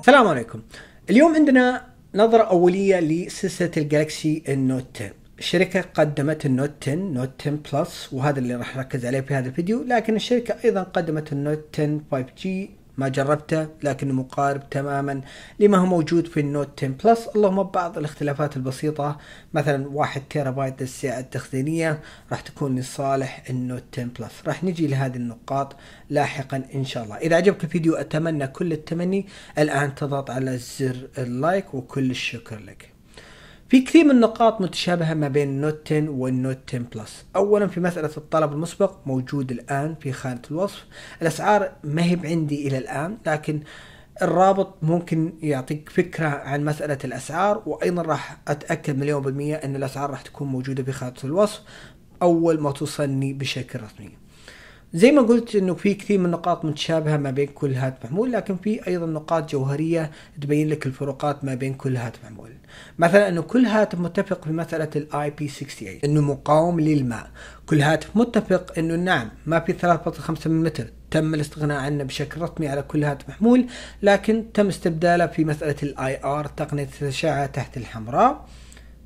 السلام عليكم اليوم عندنا نظرة أولية لسلسلة الجالكسي النوت 10 الشركة قدمت النوت 10 نوت 10 بلس وهذا اللي راح نركز عليه في هذا الفيديو لكن الشركة أيضا قدمت النوت 10 5G ما جربته لكنه مقارب تماما لما هو موجود في النوت 10 بلس اللهم بعض الاختلافات البسيطة مثلا 1 تيرا بايت للسعة التخزينية راح تكون لصالح النوت 10 بلس راح نجي لهذه النقاط لاحقا ان شاء الله اذا عجبك الفيديو اتمنى كل التمني الان تضغط على زر اللايك وكل الشكر لك في كثير من النقاط متشابهة ما بين النوت 10 والنوت 10 بلس أولا في مسألة الطلب المسبق موجود الآن في خانة الوصف الأسعار ما هي عندي إلى الآن لكن الرابط ممكن يعطيك فكرة عن مسألة الأسعار وأيضا راح أتأكد مليون بالمية أن الأسعار راح تكون موجودة في خانة الوصف أول ما توصلني بشكل رسمي زي ما قلت انه في كثير من النقاط متشابهه ما بين كل هاتف محمول لكن في ايضا نقاط جوهريه تبين لك الفروقات ما بين كل هاتف محمول مثلا انه كل هاتف متفق في مساله الاي بي 68 انه مقاوم للماء كل هاتف متفق انه نعم ما في 3.5 ملم تم الاستغناء عنه بشكل رسمي على كل هاتف محمول لكن تم استبداله في مساله الاي ار تقنيه الاشعه تحت الحمراء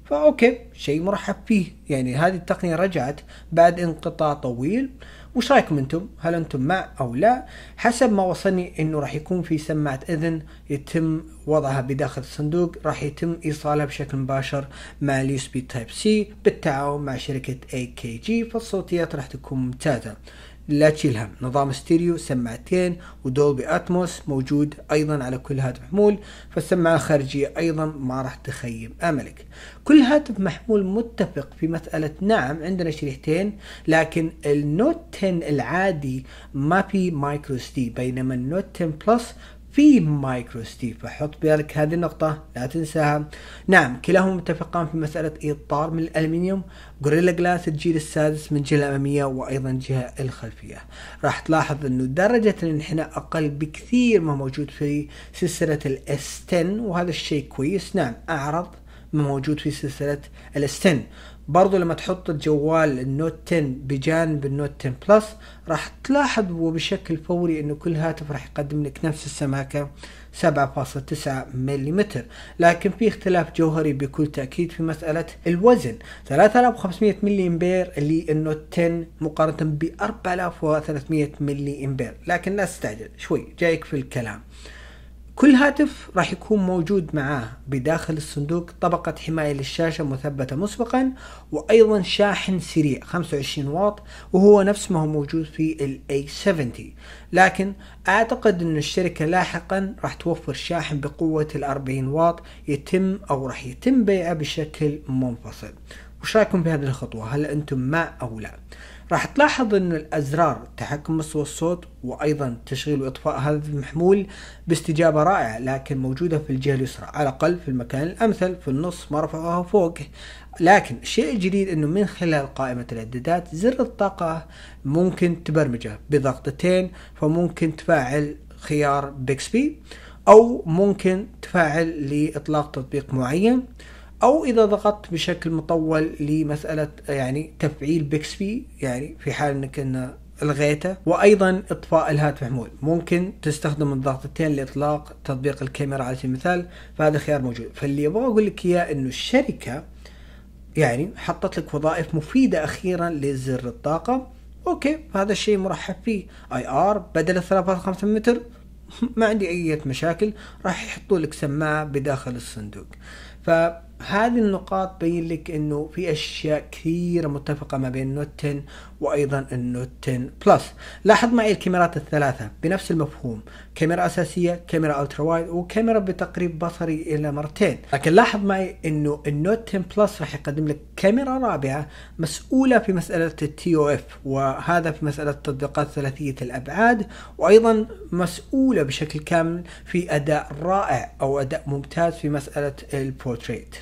فاوكي شيء مرحب فيه يعني هذه التقنيه رجعت بعد انقطاع طويل وش رايكم انتم هل انتم مع او لا حسب ما وصلني انه راح يكون في سماعه اذن يتم وضعها بداخل الصندوق راح يتم ايصالها بشكل مباشر مع اليو اس بي تايب سي بالتعاون مع شركه اي كي جي فالصوتيات راح تكون ممتازه لا تشيل هم نظام ستيريو سماعتين ودولبي اتموس موجود ايضا على كل هاتف محمول فالسماعه الخارجيه ايضا ما راح تخيب املك كل هاتف محمول متفق في مساله نعم عندنا شريحتين لكن النوت 10 العادي ما في مايكرو سي بينما النوت 10 بلس في مايكرو ستيف فحط بالك هذه النقطة لا تنساها نعم كلاهما متفقان في مسألة إطار من الألمنيوم غوريلا جلاس الجيل السادس من الجهة الأمامية وأيضا الجهة الخلفية راح تلاحظ أنه درجة الانحناء أقل بكثير ما موجود في سلسلة الـ s 10 وهذا الشيء كويس نعم أعرض ما موجود في سلسلة s 10 برضو لما تحط الجوال النوت 10 بجانب النوت 10 بلس راح تلاحظ وبشكل فوري انه كل هاتف راح يقدم لك نفس السماكة 7.9 ملم لكن في اختلاف جوهري بكل تأكيد في مسألة الوزن 3500 ملي امبير اللي النوت 10 مقارنة ب 4300 ملي امبير لكن لا تستعجل شوي جايك في الكلام كل هاتف راح يكون موجود معاه بداخل الصندوق طبقة حماية للشاشة مثبتة مسبقا وأيضا شاحن سريع 25 واط وهو نفس ما هو موجود في الـ A70 لكن أعتقد أن الشركة لاحقا راح توفر شاحن بقوة الـ 40 واط يتم أو راح يتم بيعه بشكل منفصل وش رايكم بهذه الخطوة هل انتم مع او لا راح تلاحظ ان الازرار تحكم مستوى الصوت وايضا تشغيل واطفاء هذا المحمول باستجابة رائعة لكن موجودة في الجهة اليسرى على الاقل في المكان الامثل في النص ما رفعوها فوق لكن الشيء الجديد انه من خلال قائمة الاعدادات زر الطاقة ممكن تبرمجه بضغطتين فممكن تفعل خيار بيكسبي او ممكن تفعل لاطلاق تطبيق معين او اذا ضغطت بشكل مطول لمساله يعني تفعيل بيكسبي يعني في حال انك إن الغيته وايضا اطفاء الهاتف محمول ممكن تستخدم الضغطتين لاطلاق تطبيق الكاميرا على سبيل المثال فهذا خيار موجود فاللي ابغى اقول لك اياه انه الشركه يعني حطت لك وظائف مفيده اخيرا لزر الطاقه اوكي هذا الشيء مرحب فيه اي ار بدل 3.5 متر ما عندي اي مشاكل راح يحطوا لك سماعه بداخل الصندوق ف هذه النقاط تبين لك انه في اشياء كثيره متفقه ما بين النوت 10 وايضا النوت 10 بلس لاحظ معي الكاميرات الثلاثه بنفس المفهوم كاميرا اساسيه كاميرا الترا وايد وكاميرا بتقريب بصري الى مرتين لكن لاحظ معي انه النوت 10 بلس راح يقدم لك كاميرا رابعه مسؤوله في مساله التي او اف وهذا في مساله التطبيقات ثلاثيه الابعاد وايضا مسؤوله بشكل كامل في اداء رائع او اداء ممتاز في مساله البورتريت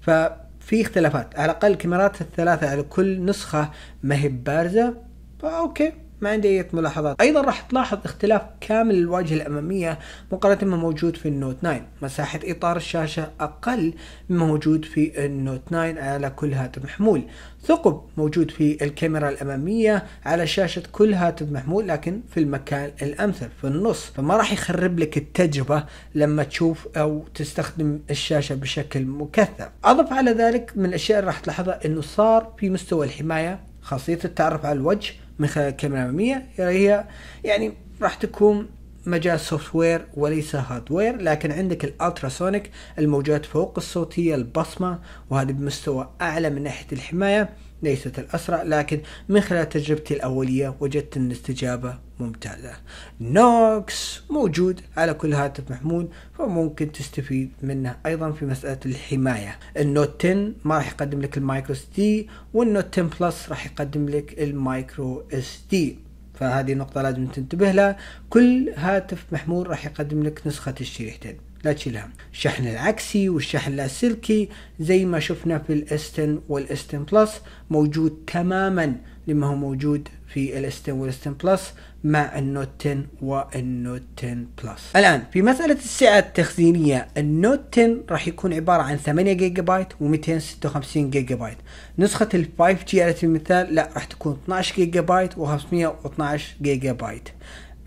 ففي اختلافات على الاقل الكاميرات الثلاثه على كل نسخه ما هي بارزه فاوكي ما عندي أي ملاحظات أيضا راح تلاحظ اختلاف كامل الواجهة الأمامية مقارنة بما موجود في النوت 9 مساحة إطار الشاشة أقل مما موجود في النوت 9 على كل هاتف محمول ثقب موجود في الكاميرا الأمامية على شاشة كل هاتف محمول لكن في المكان الأمثل في النص فما راح يخرب لك التجربة لما تشوف أو تستخدم الشاشة بشكل مكثف أضف على ذلك من الأشياء اللي راح تلاحظها أنه صار في مستوى الحماية خاصية التعرف على الوجه من خلال الكاميرا الأمامية هي يعني راح تكون مجال سوفت وير وليس هارد وير لكن عندك الالتراسونيك الموجات فوق الصوتية البصمة وهذه بمستوى أعلى من ناحية الحماية ليست الأسرع لكن من خلال تجربتي الأولية وجدت أن الاستجابة ممتازة نوكس موجود على كل هاتف محمول فممكن تستفيد منه أيضا في مسألة الحماية النوت 10 ما راح يقدم لك المايكرو اس دي والنوت 10 بلس راح يقدم لك المايكرو اس دي فهذه نقطة لازم تنتبه لها كل هاتف محمول راح يقدم لك نسخة الشريحتين لا تشيل هم الشحن العكسي والشحن اللاسلكي زي ما شفنا في الاستن والاستن بلس موجود تماما لما هو موجود في الاستن والاستن بلس مع النوت 10 والنوت 10 بلس الان في مساله السعه التخزينيه النوت 10 راح يكون عباره عن 8 جيجا بايت و256 جيجا بايت نسخه ال 5 جي على سبيل المثال لا راح تكون 12 جيجا بايت و512 جيجا بايت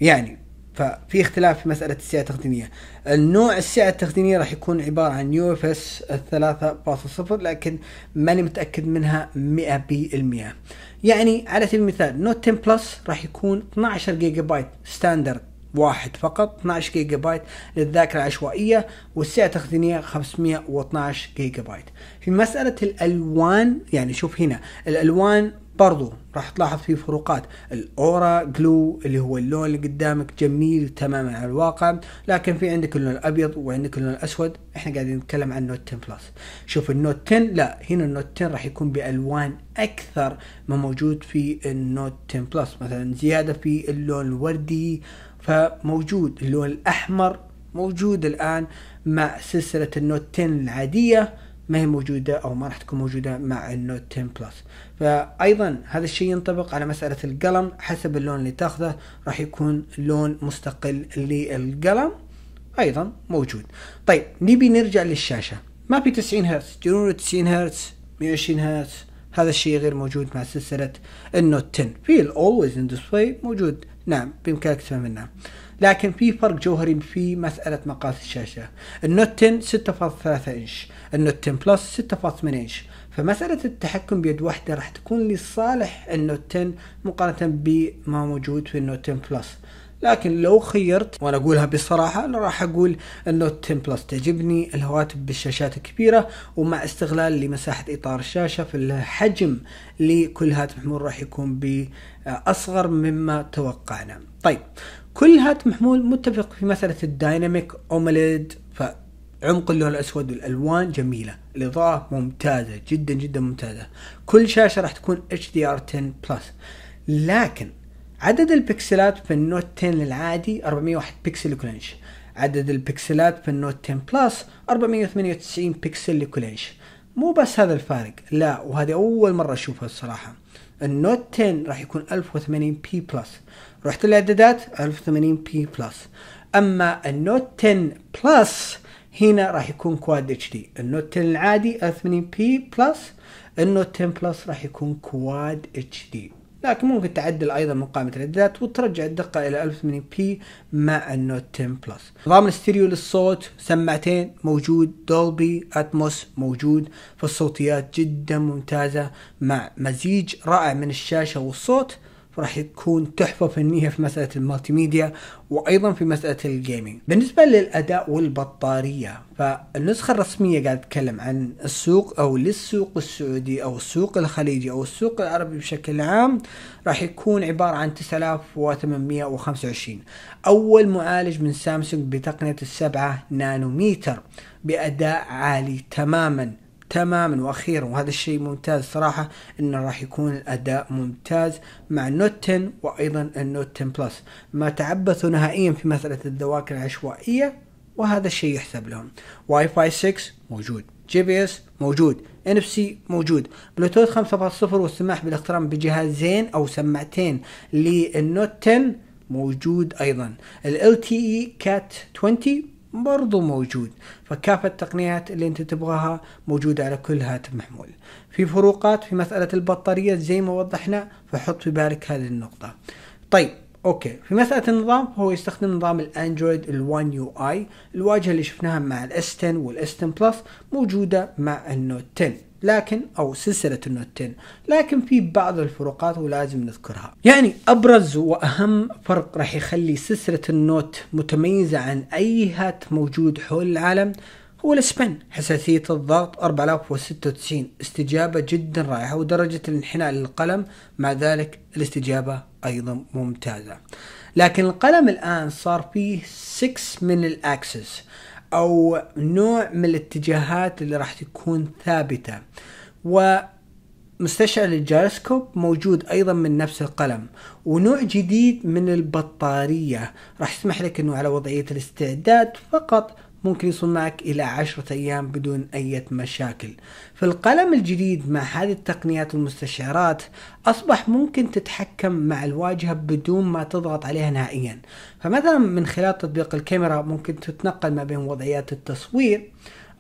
يعني ففي اختلاف في مسألة السعة التخزينية النوع السعة التخزينية راح يكون عبارة عن يو اف اس 3.0 لكن ماني متأكد منها 100% يعني على سبيل المثال نوت 10 بلس راح يكون 12 جيجا بايت ستاندرد واحد فقط 12 جيجا بايت للذاكرة العشوائية والسعة التخزينية 512 جيجا بايت في مسألة الألوان يعني شوف هنا الألوان برضو راح تلاحظ في فروقات الاورا جلو اللي هو اللون اللي قدامك جميل تماما على الواقع لكن في عندك اللون الابيض وعندك اللون الاسود احنا قاعدين نتكلم عن نوت 10 بلس شوف النوت 10 لا هنا النوت 10 راح يكون بالوان اكثر ما موجود في النوت 10 بلس مثلا زياده في اللون الوردي فموجود اللون الاحمر موجود الان مع سلسله النوت 10 العاديه ما هي موجودة أو ما راح تكون موجودة مع النوت 10 بلس فأيضا هذا الشيء ينطبق على مسألة القلم حسب اللون اللي تاخذه راح يكون لون مستقل للقلم أيضا موجود طيب نبي نرجع للشاشة ما في 90 هرتز جنون 90 هرتز 120 هرتز هذا الشيء غير موجود مع سلسلة النوت 10 في الأولويز ان ديسبلاي موجود نعم بإمكانك تفهم منها لكن في فرق جوهري في مساله مقاس الشاشه النوت 10 6.3 انش النوت 10 بلس 6.8 انش فمساله التحكم بيد واحده راح تكون لصالح النوت 10 مقارنه بما موجود في النوت 10 بلس لكن لو خيرت وانا اقولها بصراحه انا راح اقول النوت 10 بلس تعجبني الهواتف بالشاشات الكبيره ومع استغلال لمساحه اطار الشاشه فالحجم لكل هاتف محمول راح يكون باصغر مما توقعنا طيب كل هاتف محمول متفق في مساله الدايناميك اومليد ف عمق اللون الاسود والالوان جميله الاضاءه ممتازه جدا جدا ممتازه كل شاشه راح تكون HDR10 بلس لكن عدد البكسلات في النوت 10 العادي 401 بكسل لكل انش عدد البكسلات في النوت 10 بلس 498 بكسل لكل انش مو بس هذا الفارق لا وهذه اول مره اشوفها الصراحه النوت 10 راح يكون 1080 بي بلس رحت الاعدادات 1080 بي بلس اما النوت 10 بلس هنا راح يكون كواد اتش دي النوت 10 العادي 1080 بي بلس النوت 10 بلس راح يكون كواد اتش دي لكن ممكن تعدل ايضا مقامة الاعدادات وترجع الدقة الى بي مع النوت 10 بلس نظام الاستيريو للصوت سماعتين موجود دولبي اتموس موجود فالصوتيات جدا ممتازة مع مزيج رائع من الشاشة والصوت راح تكون تحفه فنيه في مساله المالتي ميديا وايضا في مساله الجيمنج. بالنسبه للاداء والبطاريه فالنسخه الرسميه قاعد تتكلم عن السوق او للسوق السعودي او السوق الخليجي او السوق العربي بشكل عام راح يكون عباره عن 9825 اول معالج من سامسونج بتقنيه السبعه نانوميتر باداء عالي تماما تماما واخيرا وهذا الشيء ممتاز صراحه انه راح يكون الاداء ممتاز مع النوت 10 وايضا النوت 10 بلس ما تعبثوا نهائيا في مساله الذواكر العشوائيه وهذا الشيء يحسب لهم واي فاي 6 موجود جي بي اس موجود ان اف سي موجود بلوتوث 5.0 والسماح بالاقتران بجهازين او سماعتين للنوت 10 موجود ايضا ال تي اي كات 20 برضو موجود فكافة التقنيات اللي انت تبغاها موجودة على كل هاتف محمول في فروقات في مسألة البطارية زي ما وضحنا فحط في بالك هذه النقطة طيب اوكي في مساله النظام هو يستخدم نظام الاندرويد ال1 يو اي الواجهه اللي شفناها مع الاس 10 والاس 10 بلس موجوده مع النوت 10 لكن او سلسله النوت 10 لكن في بعض الفروقات ولازم نذكرها يعني ابرز واهم فرق راح يخلي سلسله النوت متميزه عن اي هات موجود حول العالم هو السبن حساسية الضغط 4096 استجابة جدا رائعة ودرجة الانحناء للقلم مع ذلك الاستجابة ايضا ممتازه لكن القلم الان صار فيه 6 من الاكسس او نوع من الاتجاهات اللي راح تكون ثابته ومستشعر الجيروسكوب موجود ايضا من نفس القلم ونوع جديد من البطاريه راح يسمح لك انه على وضعيه الاستعداد فقط ممكن يصنعك إلى عشرة أيام بدون أي مشاكل فالقلم الجديد مع هذه التقنيات والمستشعرات أصبح ممكن تتحكم مع الواجهة بدون ما تضغط عليها نهائيا فمثلا من خلال تطبيق الكاميرا ممكن تتنقل ما بين وضعيات التصوير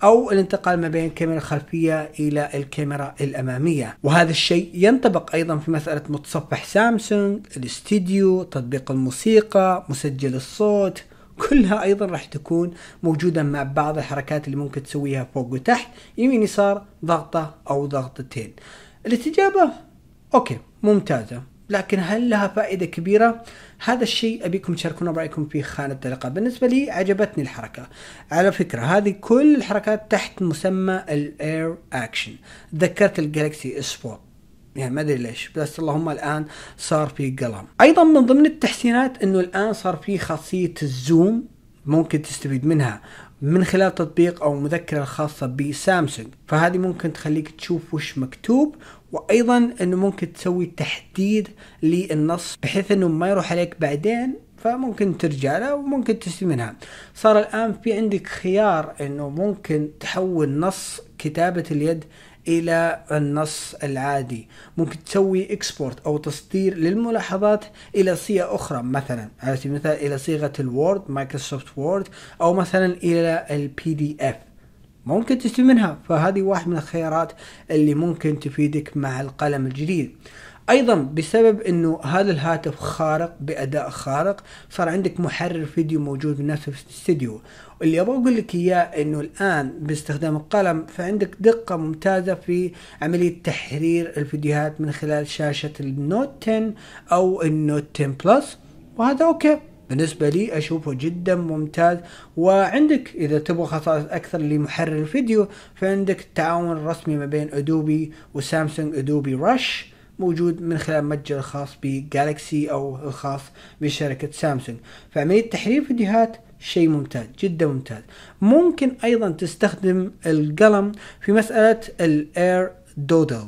أو الانتقال ما بين الكاميرا الخلفية إلى الكاميرا الأمامية وهذا الشيء ينطبق أيضا في مسألة متصفح سامسونج الاستديو تطبيق الموسيقى مسجل الصوت كلها ايضا راح تكون موجوده مع بعض الحركات اللي ممكن تسويها فوق وتحت يمين يسار ضغطه او ضغطتين الاستجابه اوكي ممتازه لكن هل لها فائدة كبيرة؟ هذا الشيء أبيكم تشاركونا برأيكم في خانة التعليقات بالنسبة لي عجبتني الحركة على فكرة هذه كل الحركات تحت مسمى الاير اكشن ذكرت الجالكسي 4 يعني ما ادري ليش بس اللهم الان صار في قلم ايضا من ضمن التحسينات انه الان صار في خاصيه الزوم ممكن تستفيد منها من خلال تطبيق او مذكرة خاصة بسامسونج فهذه ممكن تخليك تشوف وش مكتوب وايضا انه ممكن تسوي تحديد للنص بحيث انه ما يروح عليك بعدين فممكن ترجع لها وممكن تشتري منها صار الآن في عندك خيار أنه ممكن تحول نص كتابة اليد الى النص العادي ممكن تسوي اكسبورت او تصدير للملاحظات الى صيغه اخرى مثلا على سبيل المثال الى صيغه الوورد مايكروسوفت وورد او مثلا الى البي دي اف ممكن تشتري منها فهذه واحد من الخيارات اللي ممكن تفيدك مع القلم الجديد ايضا بسبب انه هذا الهاتف خارق باداء خارق صار عندك محرر فيديو موجود بنفسه في الاستديو اللي ابغى اقول لك اياه انه الان باستخدام القلم فعندك دقه ممتازه في عمليه تحرير الفيديوهات من خلال شاشه النوت 10 او النوت 10 بلس وهذا اوكي بالنسبة لي أشوفه جدا ممتاز وعندك إذا تبغى خصائص أكثر لمحرر الفيديو فعندك التعاون الرسمي ما بين أدوبي وسامسونج أدوبي رش موجود من خلال متجر الخاص بجالكسي أو الخاص بشركة سامسونج فعملية تحرير فيديوهات شيء ممتاز جدا ممتاز ممكن أيضا تستخدم القلم في مسألة الاير دودل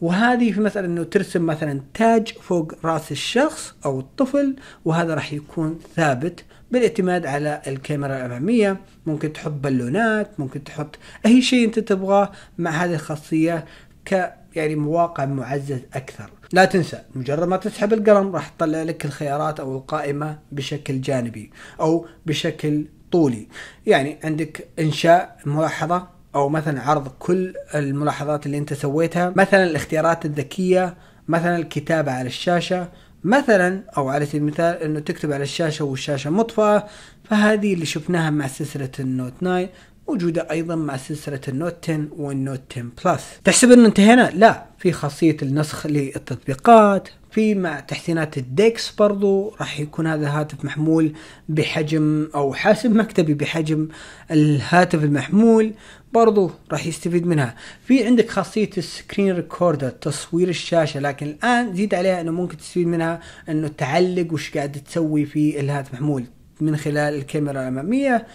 وهذه في مسألة أنه ترسم مثلا تاج فوق رأس الشخص أو الطفل وهذا راح يكون ثابت بالاعتماد على الكاميرا الأمامية ممكن تحط بالونات ممكن تحط أي شيء أنت تبغاه مع هذه الخاصية ك يعني مواقع معزز اكثر لا تنسى مجرد ما تسحب القلم راح تطلع لك الخيارات او القائمه بشكل جانبي او بشكل طولي يعني عندك انشاء ملاحظه او مثلا عرض كل الملاحظات اللي انت سويتها مثلا الاختيارات الذكيه مثلا الكتابه على الشاشه مثلا او على سبيل المثال انه تكتب على الشاشه والشاشه مطفاه فهذه اللي شفناها مع سلسله النوت 9 موجودة أيضا مع سلسلة النوت 10 والنوت 10 بلس تحسب أن انتهينا؟ لا في خاصية النسخ للتطبيقات في مع تحسينات الديكس برضو راح يكون هذا الهاتف محمول بحجم او حاسب مكتبي بحجم الهاتف المحمول برضو راح يستفيد منها في عندك خاصية السكرين ريكوردر تصوير الشاشة لكن الان زيد عليها انه ممكن تستفيد منها انه تعلق وش قاعد تسوي في الهاتف محمول من خلال الكاميرا الامامية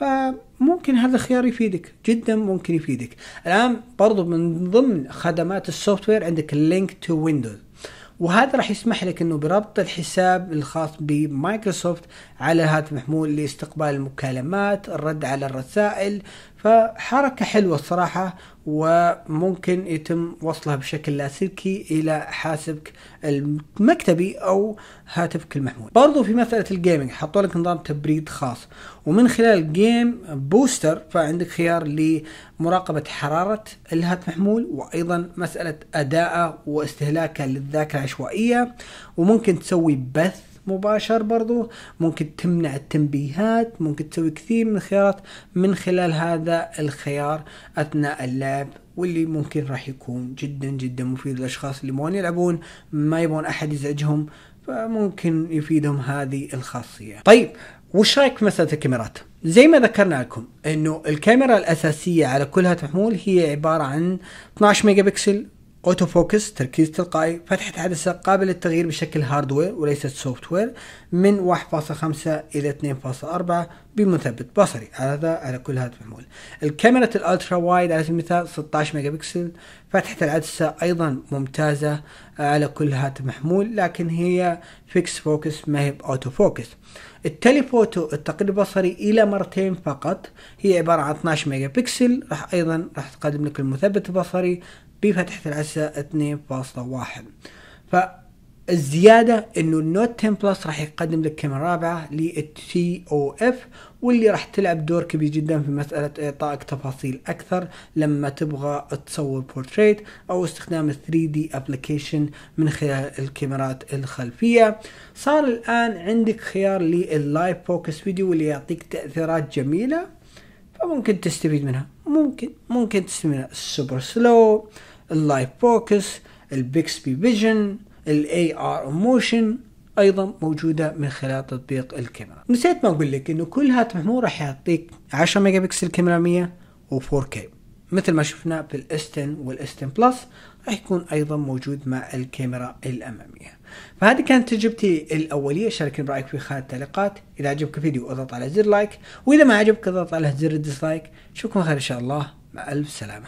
فممكن هذا الخيار يفيدك جدا ممكن يفيدك الان برضو من ضمن خدمات السوفت وير عندك اللينك تو ويندوز وهذا راح يسمح لك انه بربط الحساب الخاص بمايكروسوفت على الهاتف المحمول لاستقبال المكالمات الرد على الرسائل فحركة حلوة الصراحة وممكن يتم وصلها بشكل لاسلكي إلى حاسبك المكتبي أو هاتفك المحمول برضو في مسألة الجيمنج حطوا لك نظام تبريد خاص ومن خلال جيم بوستر فعندك خيار لمراقبة حرارة الهاتف المحمول وأيضا مسألة أداءه واستهلاكه للذاكرة العشوائية وممكن تسوي بث مباشر برضو ممكن تمنع التنبيهات ممكن تسوي كثير من الخيارات من خلال هذا الخيار أثناء اللعب واللي ممكن راح يكون جدا جدا مفيد للأشخاص اللي يبغون يلعبون ما يبغون أحد يزعجهم فممكن يفيدهم هذه الخاصية طيب وش رايك في مساله الكاميرات؟ زي ما ذكرنا لكم انه الكاميرا الاساسيه على كل هاتف محمول هي عباره عن 12 ميجا بكسل اوتو فوكس تركيز تلقائي فتحة عدسة قابلة للتغيير بشكل هاردوير وليست سوفتوير من 1.5 إلى 2.4 بمثبت بصري هذا على كل هذا محمول الكاميرا الالترا وايد على سبيل المثال 16 ميجا بكسل فتحة العدسة أيضا ممتازة آه، على كل هذا محمول لكن هي فيكس فوكس ما هي بأوتو فوكس التليفوتو التقليد البصري إلى مرتين فقط هي عبارة عن 12 ميجا بكسل راح أيضا راح تقدم لك المثبت البصري بفتحة العزة 2.1 فالزيادة انه النوت 10 بلس راح يقدم لك كاميرا رابعة للتي او اف واللي راح تلعب دور كبير جدا في مسألة اعطائك تفاصيل اكثر لما تبغى تصور بورتريت او استخدام ال 3 دي ابلكيشن من خلال الكاميرات الخلفية صار الان عندك خيار لللايف فوكس فيديو اللي يعطيك تأثيرات جميلة فممكن تستفيد منها ممكن ممكن تسمي السوبر سلو اللايف فوكس البيكسبي فيجن الاي ار موشن ايضا موجوده من خلال تطبيق الكاميرا نسيت ما اقول لك انه كل هاتف محمول راح يعطيك 10 ميجا بكسل كاميرا 100 و4K مثل ما شفنا في الاستن 10 10 بلس راح يكون ايضا موجود مع الكاميرا الاماميه فهذه كانت تجربتي الأولية شاركني برأيك في خانة التعليقات إذا عجبك الفيديو اضغط على زر لايك وإذا ما عجبك اضغط على زر الديسلايك أشوفكم خير إن شاء الله مع ألف سلامة